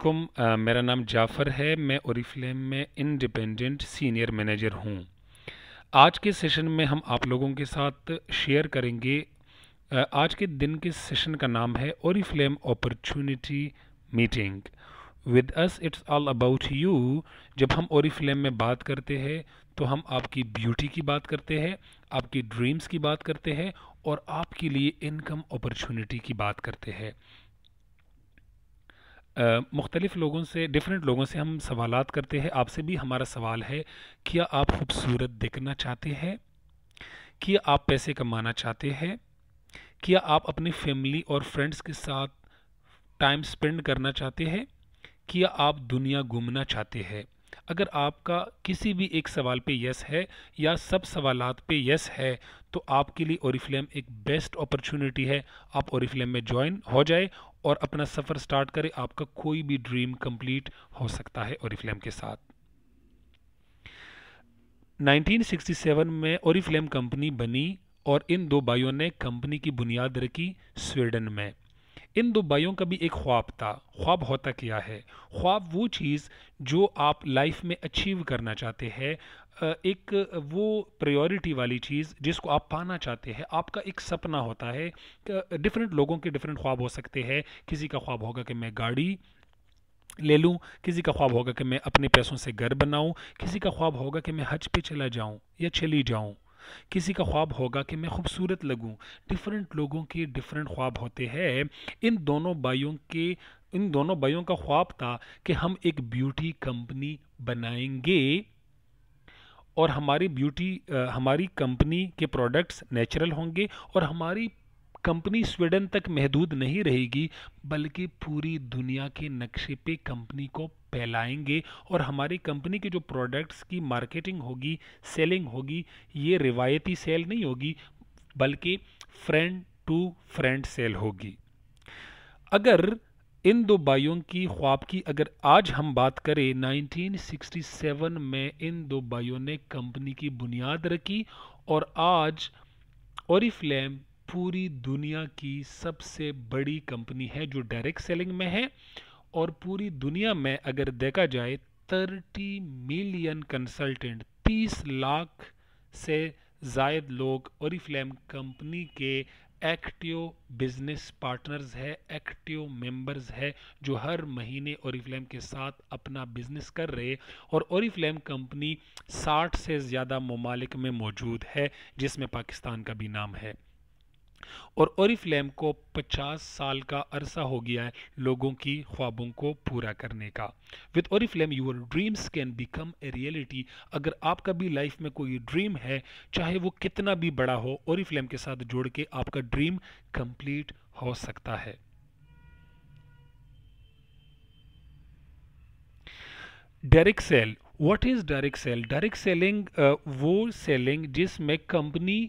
वालेकुम मेरा नाम जाफ़र है मैं औरफ्लेम में इंडिपेंडेंट सीनियर मैनेजर हूँ आज के सेशन में हम आप लोगों के साथ शेयर करेंगे आज के दिन के सेशन का नाम है Oriflame opportunity meeting with us it's all about you जब हम ओरिफ्लेम में बात करते हैं तो हम आपकी ब्यूटी की बात करते हैं आपकी ड्रीम्स की बात करते हैं और आपके लिए इनकम अपॉर्चुनिटी की बात करते हैं मुख्तलिफ़ लोगों से डिफरेंट लोगों से हम सवाल करते हैं आपसे भी हमारा सवाल है क्या आप खूबसूरत दिखना चाहते हैं क्या आप पैसे कमाना चाहते हैं क्या आप अपनी फैमिली और फ्रेंड्स के साथ टाइम स्पेंड करना चाहते हैं क्या आप दुनिया घूमना चाहते हैं अगर आपका किसी भी एक सवाल पे यस है या सब सवालात पे यस है तो आपके लिए ओरिफ्लेम एक बेस्ट अपॉर्चुनिटी है आप ओरिफ्लेम में ज्वाइन हो जाए और अपना सफ़र स्टार्ट करें आपका कोई भी ड्रीम कंप्लीट हो सकता है ओरिफ्लेम के साथ 1967 में ओरिफ्लेम कंपनी बनी और इन दो भाइयों ने कंपनी की बुनियाद रखी स्वीडन में इन दो भाइयों का भी एक ख्वाब था ख्वाब होता क्या है ख्वाब वो चीज़ जो आप लाइफ में अचीव करना चाहते हैं एक वो प्रायोरिटी वाली चीज़ जिसको आप पाना चाहते हैं आपका एक सपना होता है डिफरेंट लोगों के डिफरेंट ख्वाब हो सकते हैं किसी का ख्वाब होगा कि मैं गाड़ी ले लूँ किसी का ख्वाब होगा कि मैं अपने पैसों से घर बनाऊँ किसी का ख्वाब होगा कि मैं हज पे चला जाऊँ या चली जाऊँ किसी का ख्वाब होगा कि मैं खूबसूरत लगूँ डिफरेंट लोगों के डिफरेंट ख्वाब होते हैं इन दोनों भाइयों के इन दोनों भाइयों का ख्वाब था कि हम एक ब्यूटी कंपनी बनाएंगे और हमारी ब्यूटी हमारी कंपनी के प्रोडक्ट्स नेचुरल होंगे और हमारी कंपनी स्वीडन तक महदूद नहीं रहेगी बल्कि पूरी दुनिया के नक्शे पे कंपनी को फैलाएंगे और हमारी कंपनी के जो प्रोडक्ट्स की मार्केटिंग होगी सेलिंग होगी ये रिवायती सेल नहीं होगी बल्कि फ्रेंड टू फ्रेंड सेल होगी अगर इन दो भाइयों की ख्वाब की अगर आज हम बात करें 1967 में इन दो भाइयों ने कंपनी की बुनियाद रखी और आज ओरिफ्लेम पूरी दुनिया की सबसे बड़ी कंपनी है जो डायरेक्ट सेलिंग में है और पूरी दुनिया में अगर देखा जाए 30 मिलियन कंसल्टेंट 30 लाख से जायद लोग ओरिफ्लेम कंपनी के एक्टिव बिजनेस पार्टनर्स है एक्टिव मेंबर्स है जो हर महीने ओरिफ्लेम के साथ अपना बिजनेस कर रहे और ओरिफ्लेम कंपनी 60 से ज़्यादा ममालिक में मौजूद है जिसमें पाकिस्तान का भी नाम है और फ्लेम को 50 साल का अरसा हो गया है लोगों की ख्वाबों को पूरा करने का with Oriflame your dreams can become a reality अगर आपका भी लाइफ में कोई ड्रीम है चाहे वो कितना भी बड़ा हो ओरिफ्लेम के साथ जोड़ के आपका ड्रीम कंप्लीट हो सकता है direct sell what is direct sell direct selling वो सेलिंग जिसमें कंपनी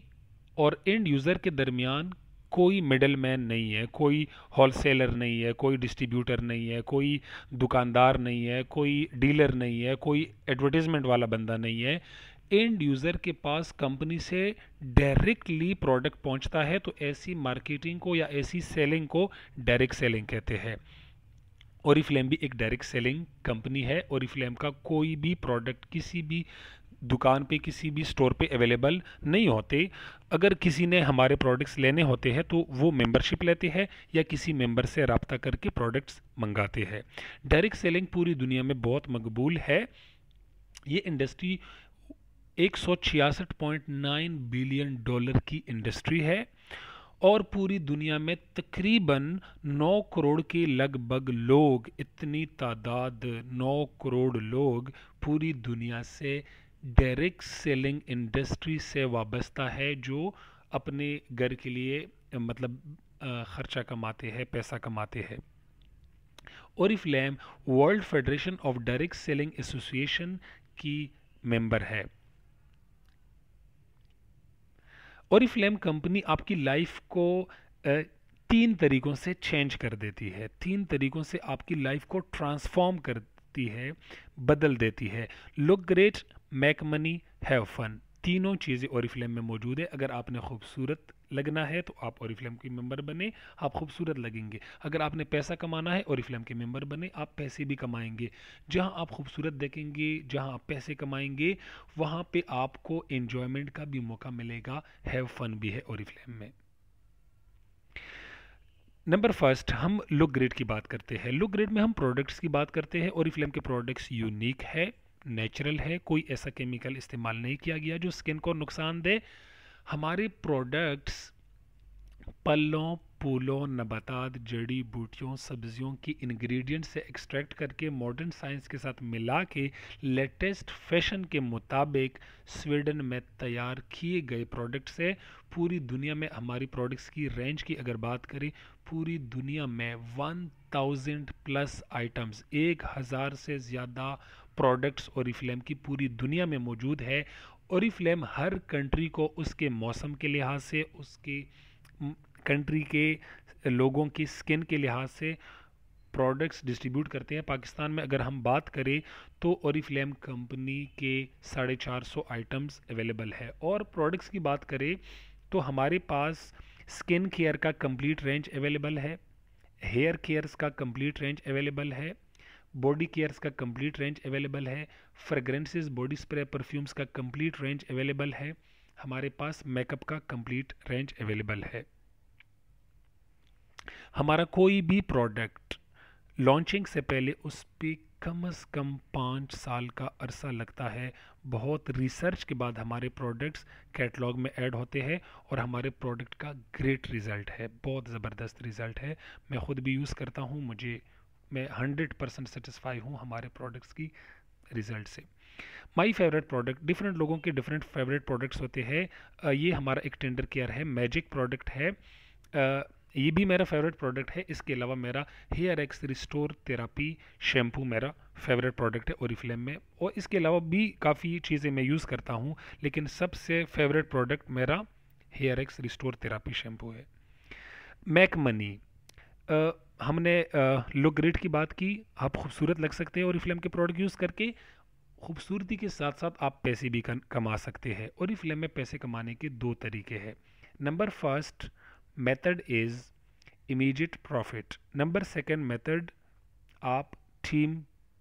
और एंड यूज़र के दरमियान कोई मिडल मैन नहीं है कोई होलसेलर नहीं है कोई डिस्ट्रीब्यूटर नहीं है कोई दुकानदार नहीं है कोई डीलर नहीं है कोई एडवर्टीज़मेंट वाला बंदा नहीं है एंड यूज़र के पास कंपनी से डायरेक्टली प्रोडक्ट पहुंचता है तो ऐसी मार्केटिंग को या ऐसी सेलिंग को डायरेक्ट सेलिंग कहते हैं और फ्लेम भी एक डायरेक्ट सेलिंग कंपनी है और फ्लैम का कोई भी प्रोडक्ट किसी भी दुकान पे किसी भी स्टोर पे अवेलेबल नहीं होते अगर किसी ने हमारे प्रोडक्ट्स लेने होते हैं तो वो मेंबरशिप लेते हैं या किसी मेंबर से रबता करके प्रोडक्ट्स मंगाते हैं डायरेक्ट सेलिंग पूरी दुनिया में बहुत मकबूल है ये इंडस्ट्री एक बिलियन डॉलर की इंडस्ट्री है और पूरी दुनिया में तकरीबन 9 करोड़ के लगभग लोग इतनी तादाद 9 करोड़ लोग पूरी दुनिया से डायरेक्ट सेलिंग इंडस्ट्री से वाबस्ता है जो अपने घर के लिए मतलब ख़र्चा कमाते हैं पैसा कमाते हैं इफ लैम world federation of direct selling association की मेंबर है इफ लैम कंपनी आपकी लाइफ को तीन तरीक़ों से चेंज कर देती है तीन तरीक़ों से आपकी लाइफ को ट्रांसफॉर्म कर सकती है बदल देती है look great make money have fun तीनों चीज़ें फिल्म में मौजूद है अगर आपने खूबसूरत लगना है तो आप फिल्म के मेंबर बने आप खूबसूरत लगेंगे अगर आपने पैसा कमाना है फिल्म के मेंबर बने आप पैसे भी कमाएंगे जहां आप खूबसूरत देखेंगे जहां आप पैसे कमाएंगे वहां पे आपको एन्जॉयमेंट का भी मौका मिलेगा हैव फन भी है फिल्म में नंबर फर्स्ट हम लुक ग्रेड की बात करते हैं लुक ग्रेड में हम प्रोडक्ट्स की बात करते हैं और फ्लेम के प्रोडक्ट्स यूनिक है नेचुरल है कोई ऐसा केमिकल इस्तेमाल नहीं किया गया जो स्किन को नुकसान दे हमारे प्रोडक्ट्स पल्लों फूलों नबातात जड़ी बूटियों सब्जियों की इंग्रेडिएंट से एक्सट्रैक्ट करके मॉडर्न साइंस के साथ मिला के लेटेस्ट फैशन के मुताबिक स्वीडन में तैयार किए गए प्रोडक्ट से पूरी दुनिया में हमारी प्रोडक्ट्स की रेंज की अगर बात करें पूरी दुनिया में वन थाउजेंड प्लस आइटम्स एक हज़ार से ज़्यादा प्रोडक्ट्स और फ्लेम की पूरी दुनिया में मौजूद है और फ्लेम हर कंट्री को उसके मौसम के लिहाज से उसके कंट्री के लोगों की स्किन के लिहाज से प्रोडक्ट्स डिस्ट्रीब्यूट करते हैं पाकिस्तान में अगर हम बात करें तो और कंपनी के साढ़े चार सौ आइटम्स अवेलेबल है और प्रोडक्ट्स की बात करें तो हमारे पास स्किन केयर का कंप्लीट रेंज अवेलेबल है हेयर केयर्स का कंप्लीट रेंज अवेलेबल है बॉडी केयर्स का कंप्लीट रेंज अवेलेबल है फ्रेग्रेंसेस बॉडी स्प्रे परफ्यूम्स का कंप्लीट रेंज अवेलेबल है हमारे पास मेकअप का कंप्लीट रेंज अवेलेबल है हमारा कोई भी प्रोडक्ट लॉन्चिंग से पहले उस पर कम से कम पाँच साल का अरसा लगता है बहुत रिसर्च के बाद हमारे प्रोडक्ट्स कैटलॉग में ऐड होते हैं और हमारे प्रोडक्ट का ग्रेट रिज़ल्ट है बहुत ज़बरदस्त रिज़ल्ट है मैं ख़ुद भी यूज़ करता हूँ मुझे मैं हंड्रेड परसेंट सेटिसफाई हूँ हमारे प्रोडक्ट्स की रिज़ल्ट से माय फेवरेट प्रोडक्ट डिफरेंट लोगों के डिफरेंट फेवरेट प्रोडक्ट्स होते हैं ये हमारा एक टेंडर केयर है मैजिक प्रोडक्ट है ये भी मेरा फेवरेट प्रोडक्ट है इसके अलावा मेरा hair X restore therapy shampoo मेरा फेवरेट प्रोडक्ट है ओरिफ्लेम में और इसके अलावा भी काफ़ी चीज़ें मैं यूज़ करता हूँ लेकिन सबसे फेवरेट प्रोडक्ट मेरा hair X restore therapy shampoo है मैक मनी आ, हमने लुक ग्रेड की बात की आप खूबसूरत लग सकते हैं ओरिफ्लेम के प्रोडक्ट यूज़ करके खूबसूरती के साथ साथ आप पैसे भी कमा सकते हैं और फ्लेम में पैसे कमाने के दो तरीके हैं number first method is immediate profit number second method आप टीम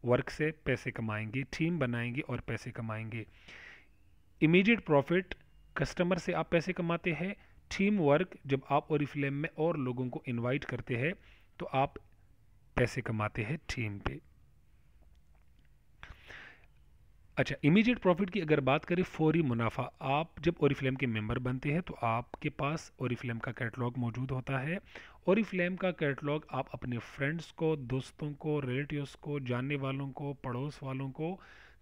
वर्क से पैसे कमाएंगे टीम बनाएंगे और पैसे कमाएंगे इमीडिएट प्रॉफिट कस्टमर से आप पैसे कमाते हैं टीम वर्क जब आप और फ्लेम में और लोगों को इनवाइट करते हैं तो आप पैसे कमाते हैं टीम पे अच्छा इमीडिएट प्रॉफिट की अगर बात करें फौरी मुनाफा आप जब ओरिफ्लेम के मेंबर बनते हैं तो आपके पास ओरिफ्लेम का कैटलॉग मौजूद होता है ओरिफ्लेम का कैटलॉग आप अपने फ्रेंड्स को दोस्तों को रिलेटिव्स को जानने वालों को पड़ोस वालों को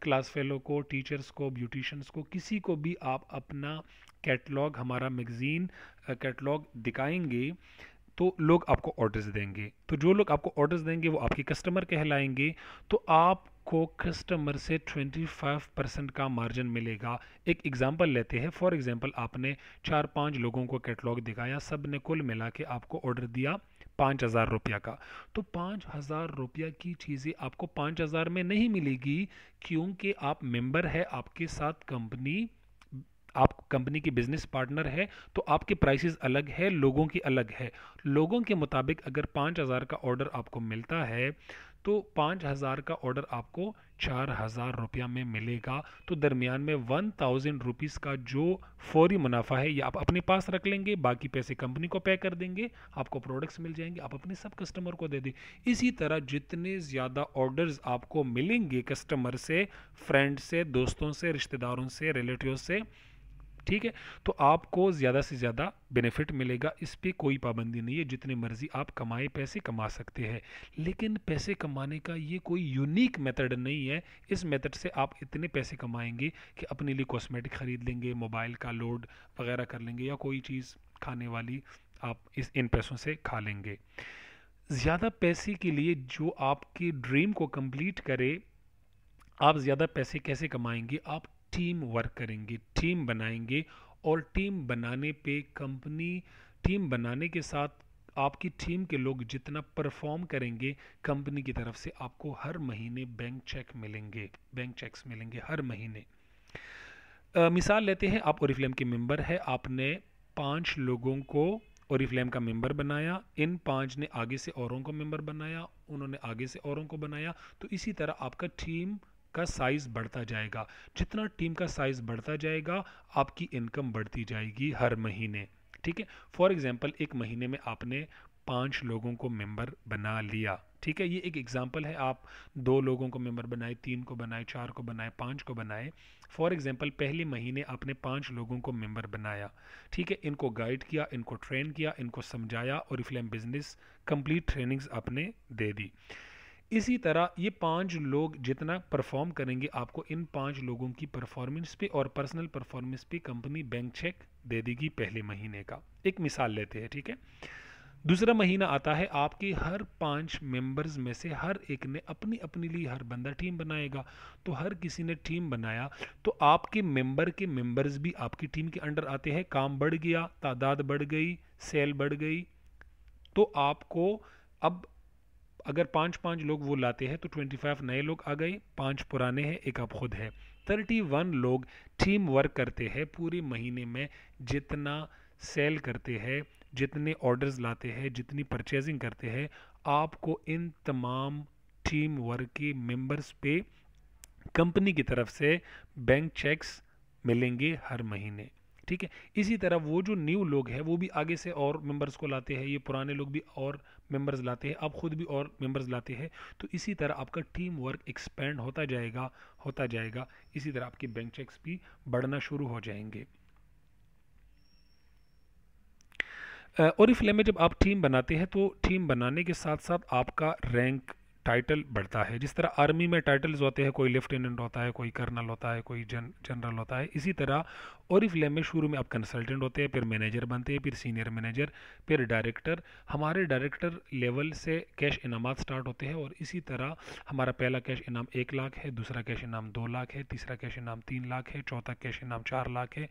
क्लास फेलो को टीचर्स को ब्यूटिशंस को किसी को भी आप अपना कैटलॉग हमारा मैगज़ीन कैटलॉग दिखाएंगे तो लोग आपको ऑर्डर्स देंगे तो जो लोग आपको ऑर्डर्स देंगे वो आपके कस्टमर कहलाएंगे तो आप आपको कस्टमर से 25 परसेंट का मार्जिन मिलेगा एक एग्जांपल लेते हैं फॉर एग्जांपल आपने चार पांच लोगों को कैटलॉग दिखाया सब ने कुल मिला के आपको ऑर्डर दिया पाँच हज़ार रुपया का तो पाँच हज़ार रुपया की चीज़ें आपको पाँच हज़ार में नहीं मिलेगी क्योंकि आप मेंबर है आपके साथ कंपनी आप कंपनी की बिजनेस पार्टनर है तो आपके प्राइसेस अलग है लोगों की अलग है लोगों के मुताबिक अगर पाँच हज़ार का ऑर्डर आपको मिलता है तो पाँच हज़ार का ऑर्डर आपको चार हज़ार रुपया में मिलेगा तो दरमियान में वन थाउजेंड रुपीज़ का जो फौरी मुनाफा है ये आप अपने पास रख लेंगे बाकी पैसे कंपनी को पे कर देंगे आपको प्रोडक्ट्स मिल जाएंगे आप अपने सब कस्टमर को दे दें इसी तरह जितने ज़्यादा ऑर्डर्स आपको मिलेंगे कस्टमर से फ्रेंड से दोस्तों से रिश्तेदारों से रिलेटिव से ठीक है तो आपको ज़्यादा से ज़्यादा बेनिफिट मिलेगा इस पर कोई पाबंदी नहीं है जितने मर्ज़ी आप कमाए पैसे कमा सकते हैं लेकिन पैसे कमाने का ये कोई यूनिक मेथड नहीं है इस मेथड से आप इतने पैसे कमाएंगे कि अपने लिए कॉस्मेटिक ख़रीद लेंगे मोबाइल का लोड वगैरह कर लेंगे या कोई चीज़ खाने वाली आप इस इन पैसों से खा लेंगे ज़्यादा पैसे के लिए जो आपकी ड्रीम को कंप्लीट करे आप ज़्यादा पैसे कैसे कमाएंगे आप टीम वर्क करेंगे टीम बनाएंगे और टीम बनाने पे कंपनी टीम बनाने के साथ आपकी टीम के लोग जितना परफॉर्म करेंगे कंपनी की तरफ से आपको हर महीने बैंक चेक मिलेंगे बैंक चेक्स मिलेंगे हर महीने आ, मिसाल लेते हैं आप ओरिफ्लेम के मेंबर है आपने पांच लोगों को ओरिफ्लेम का मेंबर बनाया इन पांच ने आगे से औरों को मेंबर बनाया उन्होंने आगे से औरों को बनाया तो इसी तरह आपका टीम का साइज़ बढ़ता जाएगा जितना टीम का साइज़ बढ़ता जाएगा आपकी इनकम बढ़ती जाएगी हर महीने ठीक है फॉर एग्ज़ाम्पल एक महीने में आपने पाँच लोगों को मेंबर बना लिया ठीक है ये एक एग्जाम्पल है आप दो लोगों को मेंबर बनाए तीन को बनाए चार को बनाए पाँच को बनाए फॉर एग्जाम्पल पहले महीने आपने पाँच लोगों को मेंबर बनाया ठीक है इनको गाइड किया इनको ट्रेन किया इनको समझाया और इफ्लेम बिजनेस कंप्लीट ट्रेनिंग्स आपने दे दी इसी तरह ये पांच लोग जितना परफॉर्म करेंगे आपको इन पांच लोगों की परफॉर्मेंस पे और पर्सनल परफॉर्मेंस पे कंपनी बैंक चेक दे देगी पहले महीने का एक मिसाल लेते हैं ठीक है दूसरा महीना आता है आपके हर पांच मेंबर्स में से हर एक ने अपनी अपने लिए हर बंदा टीम बनाएगा तो हर किसी ने टीम बनाया तो आपके मेंबर के मेंबर्स भी आपकी टीम के अंडर आते हैं काम बढ़ गया तादाद बढ़ गई सेल बढ़ गई तो आपको अब अगर पाँच पाँच लोग वो लाते हैं तो 25 नए लोग आ गए पाँच पुराने हैं एक आप खुद है वन लोग टीम वर्क करते हैं पूरे महीने में जितना सेल करते हैं जितने ऑर्डर्स लाते हैं जितनी परचेजिंग करते हैं आपको इन तमाम टीम वर्क के मेंबर्स पे कंपनी की तरफ से बैंक चेक्स मिलेंगे हर महीने ठीक है इसी तरह वो जो न्यू लोग हैं वो भी आगे से और मेंबर्स को लाते हैं ये पुराने लोग भी और मेंबर्स लाते हैं आप खुद भी और मेंबर्स लाते हैं तो इसी तरह आपका टीम वर्क एक्सपेंड होता जाएगा होता जाएगा इसी तरह आपके बैंक चेक्स भी बढ़ना शुरू हो जाएंगे और इफ्ले में जब आप टीम बनाते हैं तो टीम बनाने के साथ साथ आपका रैंक टाइटल बढ़ता है जिस तरह आर्मी में टाइटल्स होते हैं कोई लेफ्टिनेंट होता है कोई कर्नल होता है कोई जन जनरल होता है इसी तरह और इफ्ले में शुरू में आप कंसल्टेंट होते हैं फिर मैनेजर बनते हैं फिर सीनियर मैनेजर फिर डायरेक्टर हमारे डायरेक्टर लेवल से कैश इनाम स्टार्ट होते हैं और इसी तरह हमारा पहला कैश इनाम एक लाख है दूसरा कैश इनाम दो लाख है तीसरा कैश इनाम तीन लाख है चौथा कैश इनाम चार लाख है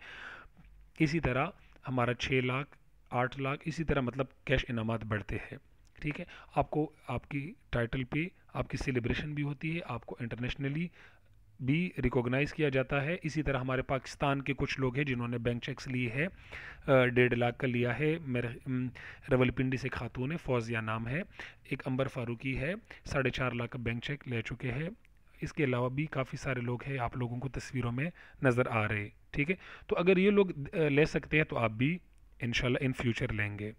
इसी तरह हमारा छः लाख आठ लाख इसी तरह मतलब कैश इनाम बढ़ते हैं ठीक है आपको आपकी टाइटल पे आपकी सेलिब्रेशन भी होती है आपको इंटरनेशनली भी रिकॉग्नाइज़ किया जाता है इसी तरह हमारे पाकिस्तान के कुछ लोग हैं जिन्होंने बैंक चेक्स लिए है डेढ़ लाख का लिया है मेरे रवलपिंडी से खातून है फौजिया नाम है एक अंबर फारूकी है साढ़े चार लाख का बैंक चेक ले चुके हैं इसके अलावा भी काफ़ी सारे लोग हैं आप लोगों को तस्वीरों में नज़र आ रहे ठीक है तो अगर ये लोग ले सकते हैं तो आप भी इन इन फ्यूचर लेंगे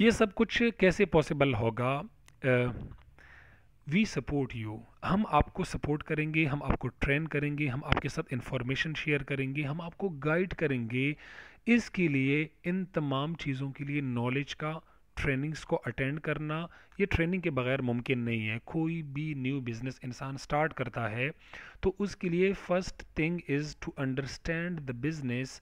ये सब कुछ कैसे पॉसिबल होगा वी सपोर्ट यू हम आपको सपोर्ट करेंगे हम आपको ट्रेन करेंगे हम आपके साथ इंफॉर्मेशन शेयर करेंगे हम आपको गाइड करेंगे इसके लिए इन तमाम चीज़ों के लिए नॉलेज का ट्रेनिंग्स को अटेंड करना ये ट्रेनिंग के बगैर मुमकिन नहीं है कोई भी न्यू बिज़नेस इंसान स्टार्ट करता है तो उसके लिए first thing is to understand the business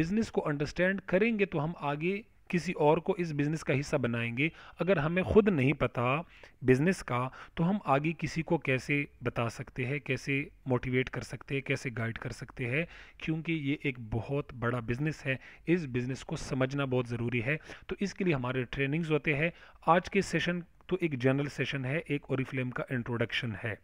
business को अंडरस्टैंड करेंगे तो हम आगे किसी और को इस बिज़नेस का हिस्सा बनाएंगे अगर हमें खुद नहीं पता बिज़नेस का तो हम आगे किसी को कैसे बता सकते हैं कैसे मोटिवेट कर सकते हैं कैसे गाइड कर सकते हैं क्योंकि ये एक बहुत बड़ा बिज़नेस है इस बिज़नेस को समझना बहुत ज़रूरी है तो इसके लिए हमारे ट्रेनिंग्स होते हैं आज के सेशन तो एक जनरल सेशन है एक ओरिफ्लेम का इंट्रोडक्शन है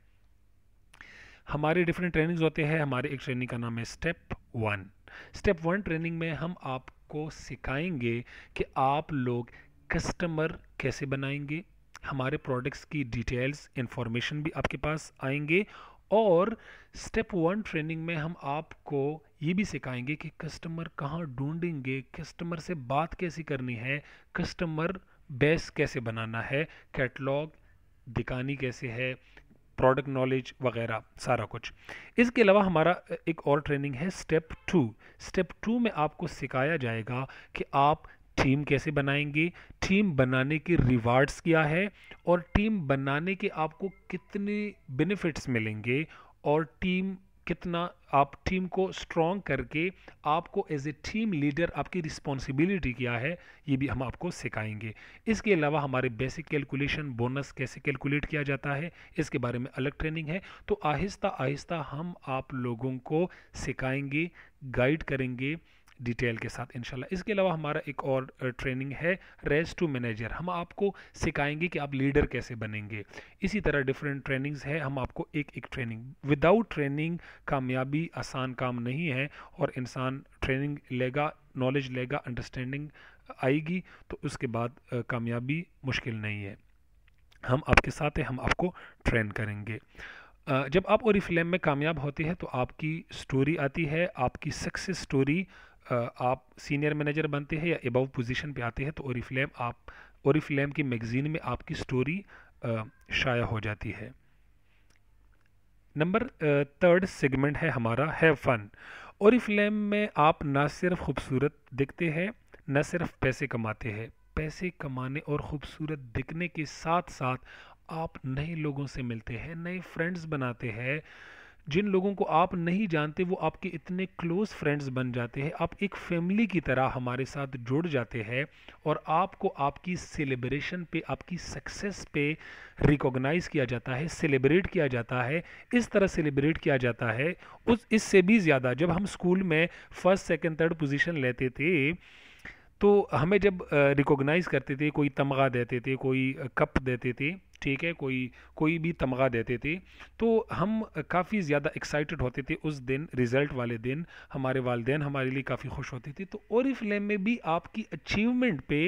हमारे डिफरेंट ट्रेनिंग्स होते हैं हमारे एक ट्रेनिंग का नाम है step one step one training में हम आप को सिखाएंगे कि आप लोग कस्टमर कैसे बनाएंगे हमारे प्रोडक्ट्स की डिटेल्स इंफॉर्मेशन भी आपके पास आएंगे और स्टेप वन ट्रेनिंग में हम आपको ये भी सिखाएंगे कि कस्टमर कहाँ ढूंढेंगे कस्टमर से बात कैसे करनी है कस्टमर बेस कैसे बनाना है कैटलॉग दिखानी कैसे है प्रोडक्ट नॉलेज वगैरह सारा कुछ इसके अलावा हमारा एक और ट्रेनिंग है स्टेप टू स्टेप टू में आपको सिखाया जाएगा कि आप टीम कैसे बनाएंगे टीम बनाने के रिवार्ड्स क्या है और टीम बनाने के आपको कितने बेनिफिट्स मिलेंगे और टीम कितना आप टीम को स्ट्रॉन्ग करके आपको एज ए टीम लीडर आपकी रिस्पॉन्सिबिलिटी क्या है ये भी हम आपको सिखाएंगे इसके अलावा हमारे बेसिक कैलकुलेशन बोनस कैसे कैलकुलेट किया जाता है इसके बारे में अलग ट्रेनिंग है तो आहिस्ता आहिस्ता हम आप लोगों को सिखाएंगे गाइड करेंगे डिटेल के साथ इंशाल्लाह इसके अलावा हमारा एक और ट्रेनिंग है रेस टू मैनेजर हम आपको सिखाएंगे कि आप लीडर कैसे बनेंगे इसी तरह डिफरेंट ट्रेनिंग्स है हम आपको एक एक ट्रेनिंग विदाउट ट्रेनिंग कामयाबी आसान काम नहीं है और इंसान ट्रेनिंग लेगा नॉलेज लेगा अंडरस्टैंडिंग आएगी तो उसके बाद कामयाबी मुश्किल नहीं है हम आपके साथ हैं हम आपको ट्रेन करेंगे जब आप और फिल्म में कामयाब होती है तो आपकी स्टोरी आती है आपकी सक्सेस स्टोरी आप सीनियर मैनेजर बनते हैं या अबव पोजीशन पे आते हैं तो ओरिफ्लेम आप ओरिफ्लेम की मैगज़ीन में आपकी स्टोरी शाया हो जाती है नंबर थर्ड सेगमेंट है हमारा है फ़न ओरिफ्लेम में आप ना सिर्फ खूबसूरत दिखते हैं न सिर्फ पैसे कमाते हैं पैसे कमाने और ख़ूबसूरत दिखने के साथ साथ आप नए लोगों से मिलते हैं नए फ्रेंड्स बनाते हैं जिन लोगों को आप नहीं जानते वो आपके इतने क्लोज फ्रेंड्स बन जाते हैं आप एक फैमिली की तरह हमारे साथ जुड़ जाते हैं और आपको आपकी सेलिब्रेशन पे आपकी सक्सेस पे रिकॉग्नाइज किया जाता है सेलिब्रेट किया जाता है इस तरह सेलिब्रेट किया जाता है उस इससे भी ज़्यादा जब हम स्कूल में फर्स्ट सेकेंड थर्ड पोजिशन लेते थे तो हमें जब रिकॉग्नाइज़ करते थे कोई तमगा देते थे कोई कप देते थे ठीक है कोई कोई भी तमगा देते थे तो हम काफ़ी ज़्यादा एक्साइटेड होते थे उस दिन रिज़ल्ट वाले दिन हमारे वालदेन हमारे लिए काफ़ी खुश होते थे तो और फ्लेम में भी आपकी अचीवमेंट पे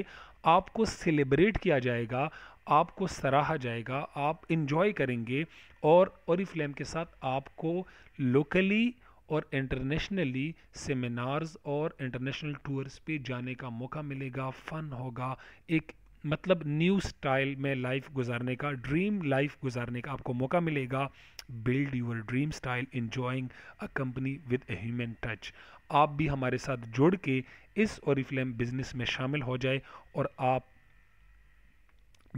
आपको सेलिब्रेट किया जाएगा आपको सराहा जाएगा आप इन्जॉय करेंगे और और फ्लेम के साथ आपको लोकली और इंटरनेशनली सेमिनार्स और इंटरनेशनल टूर्स पे जाने का मौका मिलेगा फ़न होगा एक मतलब न्यू स्टाइल में लाइफ गुजारने का ड्रीम लाइफ गुजारने का आपको मौका मिलेगा build your dream style enjoying a company with a human touch आप भी हमारे साथ जुड़ के इस और बिजनेस में शामिल हो जाए और आप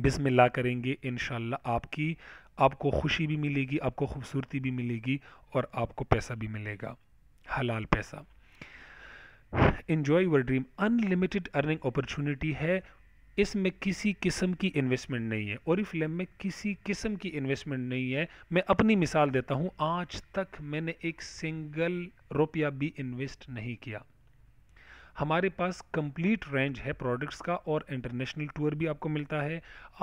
बिस्मिल्लाह करेंगे इन आपकी आपको खुशी भी मिलेगी आपको खूबसूरती भी मिलेगी और आपको पैसा भी मिलेगा हलाल पैसा enjoy your dream unlimited earning opportunity है इसमें किसी किस्म की इन्वेस्टमेंट नहीं है और फिल्म में किसी किस्म की इन्वेस्टमेंट नहीं है मैं अपनी मिसाल देता हूँ आज तक मैंने एक सिंगल रुपया भी इन्वेस्ट नहीं किया हमारे पास कंप्लीट रेंज है प्रोडक्ट्स का और इंटरनेशनल टूर भी आपको मिलता है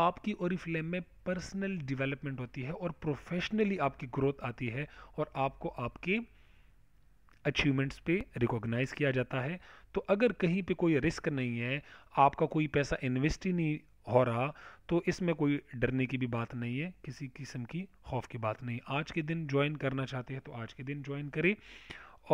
आपकी और फिल्म में पर्सनल डेवलपमेंट होती है और प्रोफेशनली आपकी ग्रोथ आती है और आपको आपके अचीवमेंट्स पे रिकॉग्नाइज किया जाता है तो अगर कहीं पे कोई रिस्क नहीं है आपका कोई पैसा इन्वेस्ट ही नहीं हो रहा तो इसमें कोई डरने की भी बात नहीं है किसी किस्म की खौफ की बात नहीं आज के दिन ज्वाइन करना चाहते हैं तो आज के दिन ज्वाइन करें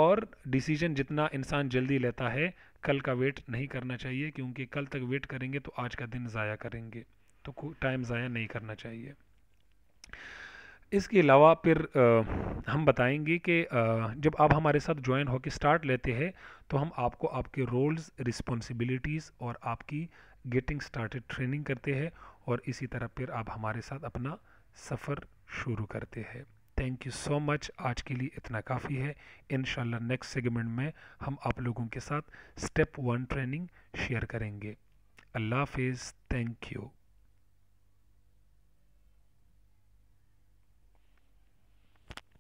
और डिसीजन जितना इंसान जल्दी लेता है कल का वेट नहीं करना चाहिए क्योंकि कल तक वेट करेंगे तो आज का दिन ज़ाया करेंगे तो टाइम ज़ाया नहीं करना चाहिए इसके अलावा फिर आ, हम बताएंगे कि जब आप हमारे साथ ज्वाइन होकर स्टार्ट लेते हैं तो हम आपको आपके रोल्स रिस्पॉन्सिबिलिटीज़ और आपकी गेटिंग स्टार्टेड ट्रेनिंग करते हैं और इसी तरह फिर आप हमारे साथ अपना सफ़र शुरू करते हैं थैंक यू सो मच आज के लिए इतना काफ़ी है इन नेक्स्ट सेगमेंट में हम आप लोगों के साथ स्टेप वन ट्रेनिंग शेयर करेंगे अल्लाह हाफिज़ थैंक यू